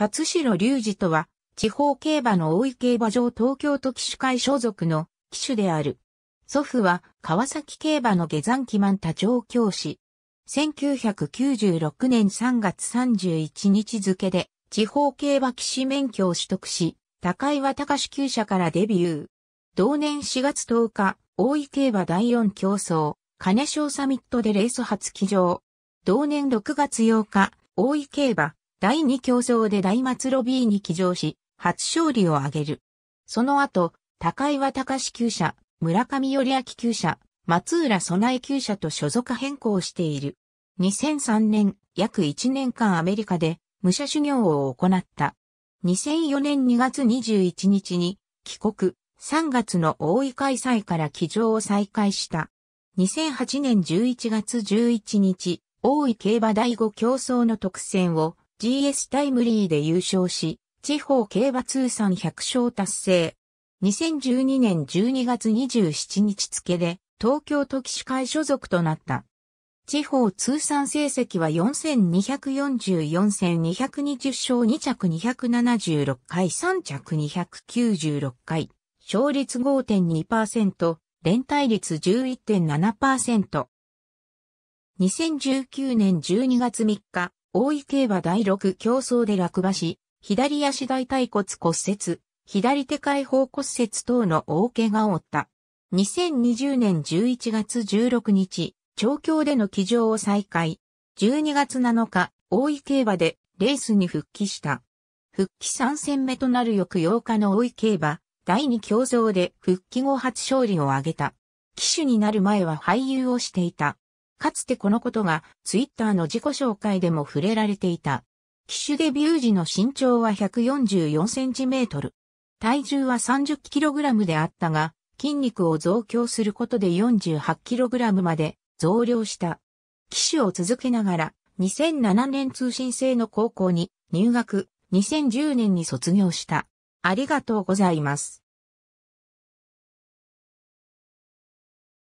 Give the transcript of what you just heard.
辰城隆二とは、地方競馬の大井競馬場東京都騎手会所属の騎手である。祖父は川崎競馬の下山基満多調教師。1996年3月31日付で地方競馬騎士免許を取得し、高岩隆厩舎からデビュー。同年4月10日、大井競馬第4競争、金賞サミットでレース初騎乗。同年6月8日、大井競馬、第2競争で大松ロビーに騎乗し、初勝利を挙げる。その後、高岩隆厩舎、村上より明厩舎、松浦備え厩舎と所属変更している。2003年、約1年間アメリカで武者修行を行った。2004年2月21日に帰国、3月の大井開催から騎乗を再開した。2008年11月11日、大井競馬第5競争の特選を GS タイムリーで優勝し、地方競馬通算100勝達成。2012年12月27日付で、東京都騎士会所属となった。地方通算成績は4244戦220勝2着276回3着296回、勝率5.2%、連帯率11.7%。2019年12月3日、大井競馬第6競争で落馬し、左足大腿骨骨折、左手開放骨折等の大怪我を負った。2020年11月16日、調教での騎乗を再開。12月7日、大井競馬でレースに復帰した。復帰3戦目となる翌8日の大井競馬、第2競争で復帰後初勝利を挙げた。騎手になる前は俳優をしていた。かつてこのことがツイッターの自己紹介でも触れられていた。機種デビュー時の身長は144センチメートル。体重は30キログラムであったが、筋肉を増強することで48キログラムまで増量した。機種を続けながら、2007年通信制の高校に入学、2010年に卒業した。ありがとうございます。